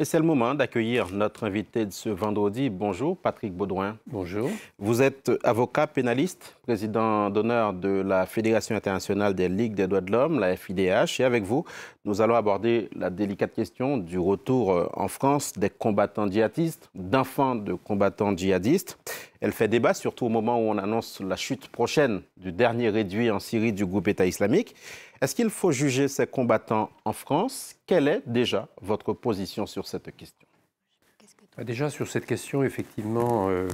Et c'est le moment d'accueillir notre invité de ce vendredi. Bonjour, Patrick Baudouin. Bonjour. Vous êtes avocat pénaliste, président d'honneur de la Fédération internationale des Ligues des droits de l'homme, la FIDH. Et avec vous, nous allons aborder la délicate question du retour euh, en France des combattants djihadistes, d'enfants de combattants djihadistes. Elle fait débat, surtout au moment où on annonce la chute prochaine du dernier réduit en Syrie du groupe État islamique. Est-ce qu'il faut juger ces combattants en France Quelle est déjà votre position sur cette question bah, Déjà sur cette question, effectivement, euh,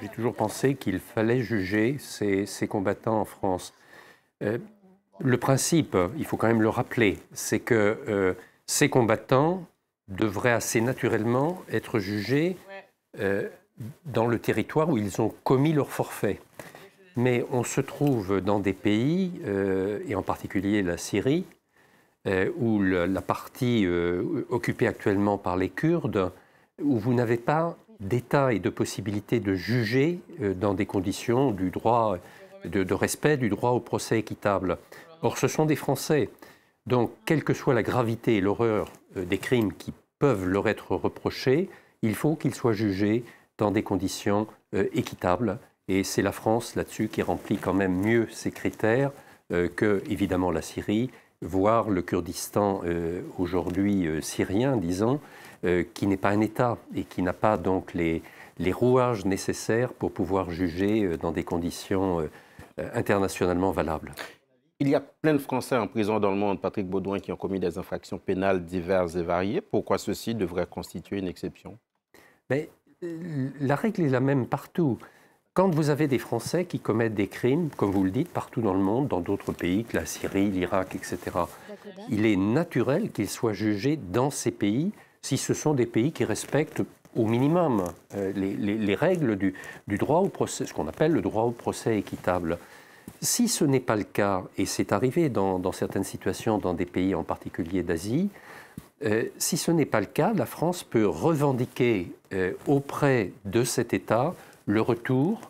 j'ai toujours pensé qu'il fallait juger ces, combattants en France. Euh, le principe, il faut quand même le rappeler, c'est que euh, ces combattants devraient assez naturellement être jugés dans le territoire où ils ont commis leur forfait. Mais on se trouve dans des pays, euh, et en particulier la Syrie, ou euh, où la partie euh, occupée actuellement par les Kurdes, où vous n'avez pas d'État et de possibilité de juger dans des conditions du droit, de, respect du droit au procès équitable. Or, ce sont des Français. Donc, quelle que soit la gravité et l'horreur des crimes qui peuvent leur être reprochés, il faut qu'ils soient jugés dans des conditions équitables et c'est la France là-dessus qui remplit quand même mieux ces critères euh, que, évidemment, la Syrie, voire le Kurdistan euh, aujourd'hui euh, syrien, disons, qui n'est pas un État et qui n'a pas donc les, rouages nécessaires pour pouvoir juger dans des conditions internationalement valables. Il y a plein de Français en prison dans le monde, Patrick Baudouin, qui ont commis des infractions pénales diverses et variées. Pourquoi ceci devrait constituer une exception ben, La règle est la même partout. Quand vous avez des Français qui commettent des crimes, comme vous le dites, partout dans le monde, dans d'autres pays que la Syrie, l'Irak, etc., il est naturel qu'ils soient jugés dans ces pays si ce sont des pays qui respectent au minimum euh, les, règles du, droit au procès, ce qu'on appelle le droit au procès équitable. Si ce n'est pas le cas, et c'est arrivé dans, certaines situations, dans des pays en particulier d'Asie, euh, si ce n'est pas le cas, la France peut revendiquer euh, auprès de cet État le retour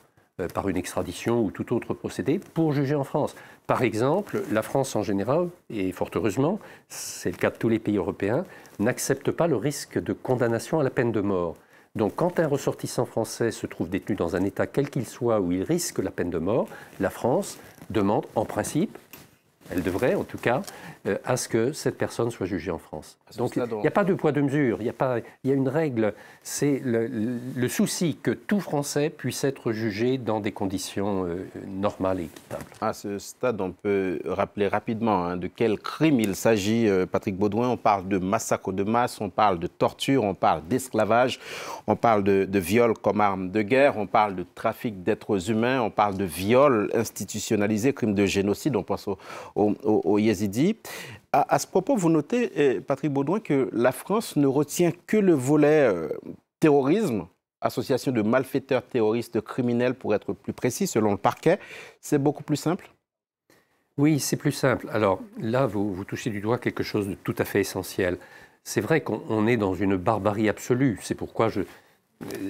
euh, par une extradition ou tout autre procédé pour juger en France. Par exemple, la France en général, et fort heureusement, c'est le cas de tous les pays européens, n'accepte pas le risque de condamnation à la peine de mort. Donc quand un ressortissant français se trouve détenu dans un État quel qu'il soit où il risque la peine de mort, la France demande en principe elle devrait en tout cas, euh, à ce que cette personne soit jugée en France. Donc il n'y a pas de poids de mesure, il y, a pas, y a une règle. C'est le, souci que tout Français puisse être jugé dans des conditions euh, normales et équitables. À ce stade, on peut rappeler rapidement hein, de quel crime il s'agit, euh, Patrick Baudouin. On parle de massacre de masse, on parle de torture, on parle d'esclavage, on parle de, de viol comme arme de guerre, on parle de trafic d'êtres humains, on parle de viol institutionnalisé, crime de génocide, on pense au, aux, Yézidis. À, ce propos, vous notez, euh, Patrick Baudouin, que la France ne retient que le volet euh, terrorisme, association de malfaiteurs terroristes criminels pour être plus précis, selon le parquet. C'est beaucoup plus simple Oui, c'est plus simple. Alors là, vous, vous, touchez du doigt quelque chose de tout à fait essentiel. C'est vrai qu'on est dans une barbarie absolue. C'est pourquoi je,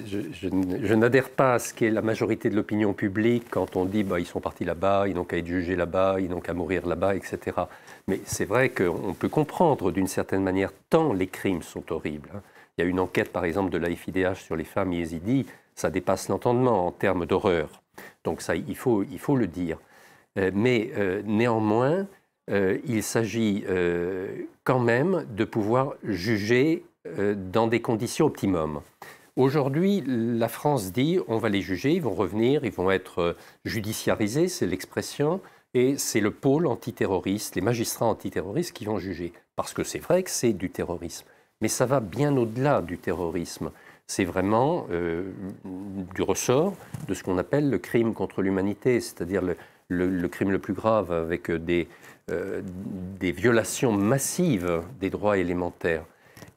je, n'adhère pas à ce qu'est la majorité de l'opinion publique quand on dit bah, ils sont partis là-bas, ils n'ont qu'à être jugés là-bas, ils n'ont qu'à mourir là-bas, etc. Mais c'est vrai qu'on peut comprendre d'une certaine manière tant les crimes sont horribles. Hein. Il y a une enquête par exemple de la FIDH sur les femmes yézidis, ça dépasse l'entendement en termes d'horreur. Donc ça, il faut, il faut le dire. Euh, mais euh, néanmoins, euh, il s'agit quand même de pouvoir juger dans des conditions optimum. Aujourd'hui, la France dit on va les juger, ils vont revenir, ils vont être euh, judiciarisés, c'est l'expression, et c'est le pôle antiterroriste, les magistrats antiterroristes qui vont juger. Parce que c'est vrai que c'est du terrorisme, mais ça va bien au-delà du terrorisme. C'est vraiment euh, du ressort de ce qu'on appelle le crime contre l'humanité, c'est-à-dire le, crime le plus grave avec des, euh, des violations massives des droits élémentaires.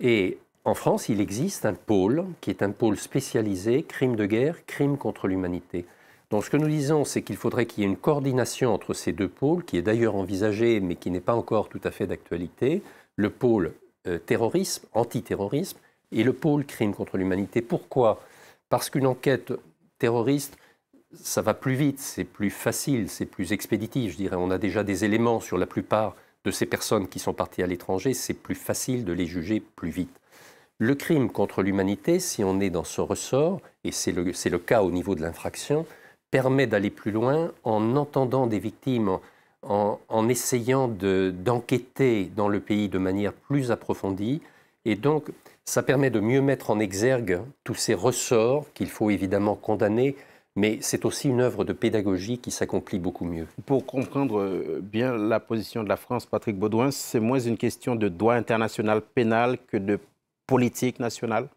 Et en France, il existe un pôle qui est un pôle spécialisé crimes de guerre, crimes contre l'humanité. Donc ce que nous disons, c'est qu'il faudrait qu'il y ait une coordination entre ces deux pôles, qui est d'ailleurs envisagée, mais qui n'est pas encore tout à fait d'actualité, le pôle euh, terrorisme, antiterrorisme, et le pôle crime contre l'humanité. Pourquoi Parce qu'une enquête terroriste, ça va plus vite, c'est plus facile, c'est plus expéditif, je dirais. On a déjà des éléments sur la plupart de ces personnes qui sont parties à l'étranger, c'est plus facile de les juger plus vite. Le crime contre l'humanité, si on est dans ce ressort, et c'est le, le, cas au niveau de l'infraction, permet d'aller plus loin en entendant des victimes, en, en essayant d'enquêter dans le pays de manière plus approfondie. Et donc, ça permet de mieux mettre en exergue tous ces ressorts qu'il faut évidemment condamner, mais c'est aussi une œuvre de pédagogie qui s'accomplit beaucoup mieux. Pour comprendre euh, bien la position de la France, Patrick Baudouin, c'est moins une question de droit international pénal que de politique nationale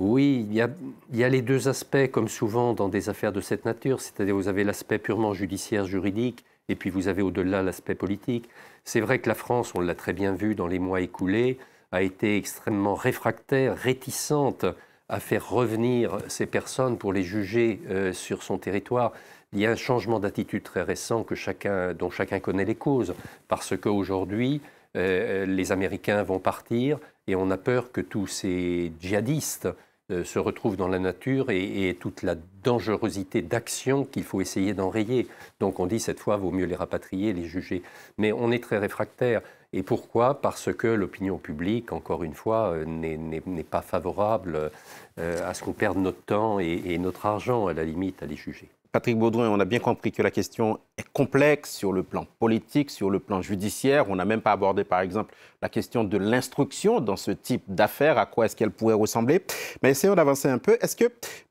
oui, il y, a, les deux aspects, comme souvent dans des affaires de cette nature, c'est-à-dire vous avez l'aspect purement judiciaire, juridique, et puis vous avez au-delà l'aspect politique. C'est vrai que la France, on l'a très bien vu dans les mois écoulés, a été extrêmement réfractaire, réticente à faire revenir ces personnes pour les juger euh, sur son territoire. Il y a un changement d'attitude très récent que chacun, dont chacun connaît les causes, parce qu'aujourd'hui, euh, les Américains vont partir, et on a peur que tous ces djihadistes euh, se retrouvent dans la nature et, toute la dangerosité d'action qu'il faut essayer d'enrayer. Donc on dit cette fois, vaut mieux les rapatrier, les juger. Mais on est très réfractaire. Et pourquoi Parce que l'opinion publique, encore une fois, euh, n'est pas favorable euh, à ce qu'on perde notre temps et notre argent, à la limite, à les juger. Patrick Baudouin, on a bien compris que la question est complexe sur le plan politique, sur le plan judiciaire. On n'a même pas abordé, par exemple, la question de l'instruction dans ce type d'affaires, à quoi est-ce qu'elle pourrait ressembler. Mais essayons d'avancer un peu. Est-ce que,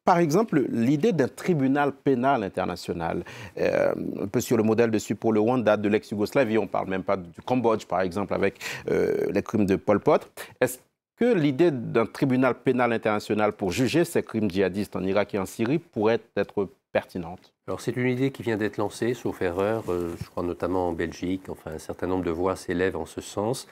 par exemple, l'idée d'un tribunal pénal international, euh, un peu sur le modèle de celui pour le Rwanda, de l'ex-Yougoslavie, on ne parle même pas du Cambodge, par exemple, avec euh, les crimes de Pol Pot, est-ce que l'idée d'un tribunal pénal international pour juger ces crimes djihadistes en Irak et en Syrie pourrait être pertinente. Alors c'est une idée qui vient d'être lancée, sauf erreur, euh, je crois notamment en Belgique, enfin un certain nombre de voix s'élèvent en ce sens.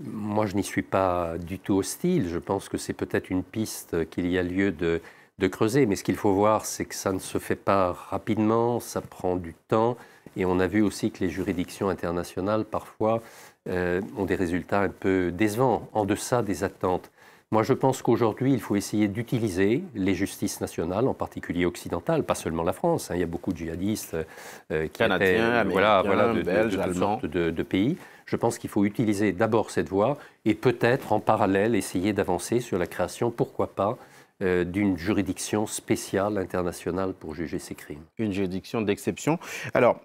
Moi je n'y suis pas du tout hostile, je pense que c'est peut-être une piste qu'il y a lieu de, creuser, mais ce qu'il faut voir c'est que ça ne se fait pas rapidement, ça prend du temps, et on a vu aussi que les juridictions internationales parfois euh, ont des résultats un peu décevants, en deçà des attentes. Moi, je pense qu'aujourd'hui, il faut essayer d'utiliser les justices nationales, en particulier occidentales, pas seulement la France. Hein. il y a beaucoup de djihadistes euh, Canadiens, euh, étaient, voilà, de, Belges, de, de, pays. Je pense qu'il faut utiliser d'abord cette voie et peut-être en parallèle essayer d'avancer sur la création, pourquoi pas, euh, d'une juridiction spéciale internationale pour juger ces crimes. Une juridiction d'exception. Alors,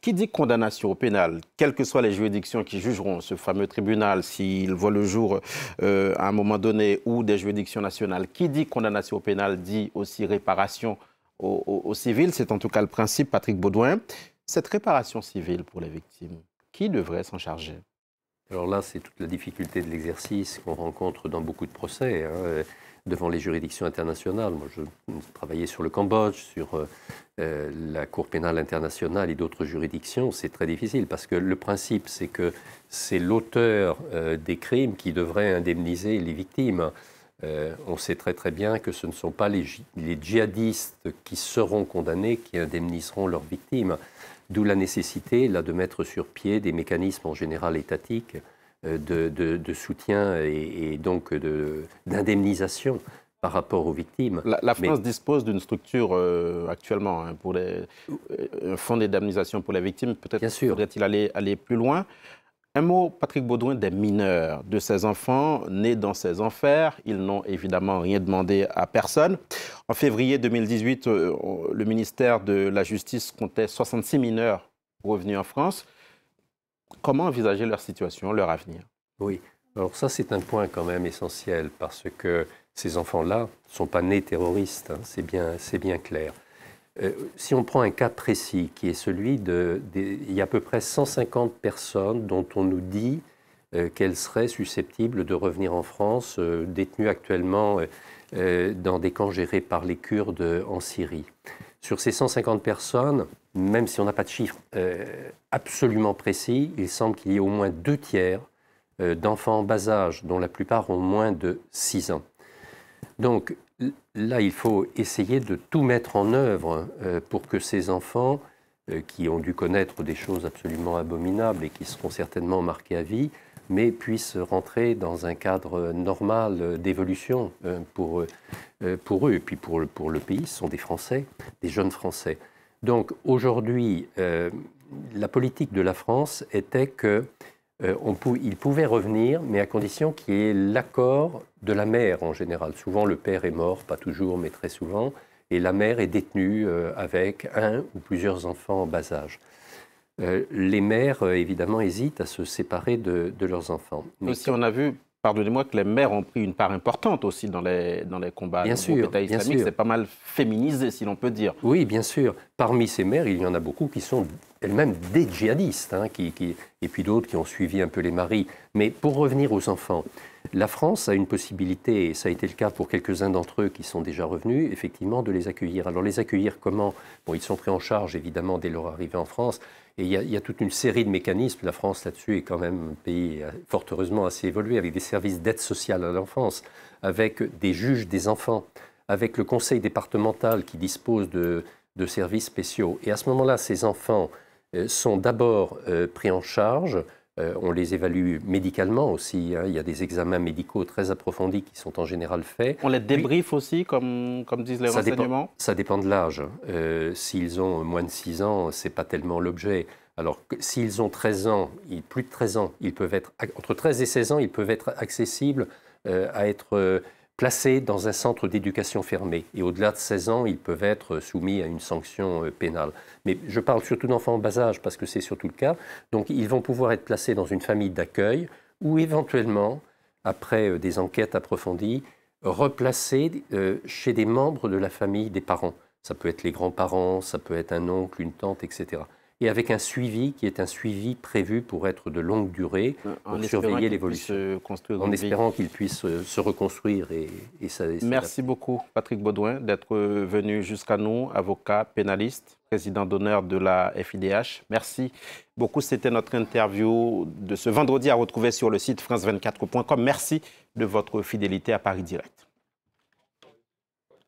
qui dit condamnation au pénal, quelles que soient les juridictions qui jugeront ce fameux tribunal, s'il voit le jour euh, à un moment donné, ou des juridictions nationales, qui dit condamnation au pénal dit aussi réparation au, au civil. C'est en tout cas le principe, Patrick Baudouin. Cette réparation civile pour les victimes, qui devrait s'en charger alors là, c'est toute la difficulté de l'exercice qu'on rencontre dans beaucoup de procès, hein, euh, devant les juridictions internationales. Moi, je travaillais sur le Cambodge, sur euh, euh, la Cour pénale internationale et d'autres juridictions. C'est très difficile parce que le principe, c'est que c'est l'auteur des crimes qui devrait indemniser les victimes. on sait très très bien que ce ne sont pas les djihadistes qui seront condamnés qui indemniseront leurs victimes. D'où la nécessité là, de mettre sur pied des mécanismes en général étatiques euh, de, soutien et, donc d'indemnisation par rapport aux victimes. La, France dispose d'une structure euh, actuellement hein, pour euh, un fonds d'indemnisation pour les victimes. Peut-être faudrait-il aller plus loin. Un mot, Patrick Baudouin, des mineurs, de ces enfants nés dans ces enfers. Ils n'ont évidemment rien demandé à personne. En février 2018, euh, le ministère de la Justice comptait 66 mineurs revenus en France. Comment envisager leur situation, leur avenir Oui, alors ça c'est un point quand même essentiel parce que ces enfants-là ne sont pas nés terroristes, hein. c'est bien clair. Euh, si on prend un cas précis, qui est celui de... il y a à peu près 150 personnes dont on nous dit euh, qu'elles seraient susceptibles de revenir en France, euh, détenues actuellement dans des camps gérés par les Kurdes en Syrie. Sur ces 150 personnes, même si on n'a pas de chiffre absolument précis, il semble qu'il y ait au moins deux tiers d'enfants en bas âge, dont la plupart ont moins de 6 ans. Donc, là, il faut essayer de tout mettre en œuvre euh, pour que ces enfants, euh, qui ont dû connaître des choses absolument abominables et qui seront certainement marqués à vie, mais puissent rentrer dans un cadre normal euh, d'évolution pour, pour eux et puis pour pour le pays. Ce sont des Français, des jeunes Français. Donc aujourd'hui, la politique de la France était que euh, on il pouvait revenir, mais à condition qu'il y ait l'accord de la mère en général. Souvent, le père est mort, pas toujours, mais très souvent, et la mère est détenue euh, avec un ou plusieurs enfants en bas âge. Euh, les mères, évidemment, hésitent à se séparer de, leurs enfants. Mais si on a vu, pardonnez-moi, que les mères ont pris une part importante aussi dans les, dans combats. Bien sûr, État islamique, c'est pas mal féminisé, si l'on peut dire. Oui, bien sûr. Parmi ces mères, il y en a beaucoup qui sont elles-mêmes des djihadistes, hein, et puis d'autres qui ont suivi un peu les maris. Mais pour revenir aux enfants, la France a une possibilité, et ça a été le cas pour quelques-uns d'entre eux qui sont déjà revenus, effectivement, de les accueillir. Alors les accueillir comment Bon, ils sont pris en charge, évidemment, dès leur arrivée en France. Et il il y a toute une série de mécanismes. La France, là-dessus, est quand même un pays, euh, fort heureusement, assez évolué, avec des services d'aide sociale à l'enfance, avec des juges des enfants, avec le conseil départemental qui dispose de de services spéciaux. Et à ce moment-là, ces enfants euh, sont d'abord euh, pris en charge, euh, on les évalue médicalement aussi. Hein. Il y a des examens médicaux très approfondis qui sont en général faits. On les débriefe aussi, comme, comme disent les renseignements Ça dépend de l'âge. s'ils ont moins de 6 ans, ce n'est pas tellement l'objet. Alors, s'ils ont 13 ans, plus de 13 ans, ils peuvent être, entre 13 et 16 ans, ils peuvent être accessibles à être placés dans un centre d'éducation fermé. Et au-delà de 16 ans, ils peuvent être soumis à une sanction euh, pénale. Mais je parle surtout d'enfants en bas âge parce que c'est surtout le cas. Donc ils vont pouvoir être placés dans une famille d'accueil ou éventuellement, après euh, des enquêtes approfondies, replacés euh, chez des membres de la famille des parents. Ça peut être les grands-parents, ça peut être un oncle, une tante, etc et avec un suivi qui est un suivi prévu pour être de longue durée, euh, pour en surveiller l'évolution. En espérant qu'il puisse euh, se reconstruire et, ça, Merci beaucoup, Patrick Baudouin, d'être venu jusqu'à nous, avocat, pénaliste, président d'honneur de la FIDH. Merci beaucoup. C'était notre interview de ce vendredi à retrouver sur le site france24.com. Merci de votre fidélité à Paris Direct.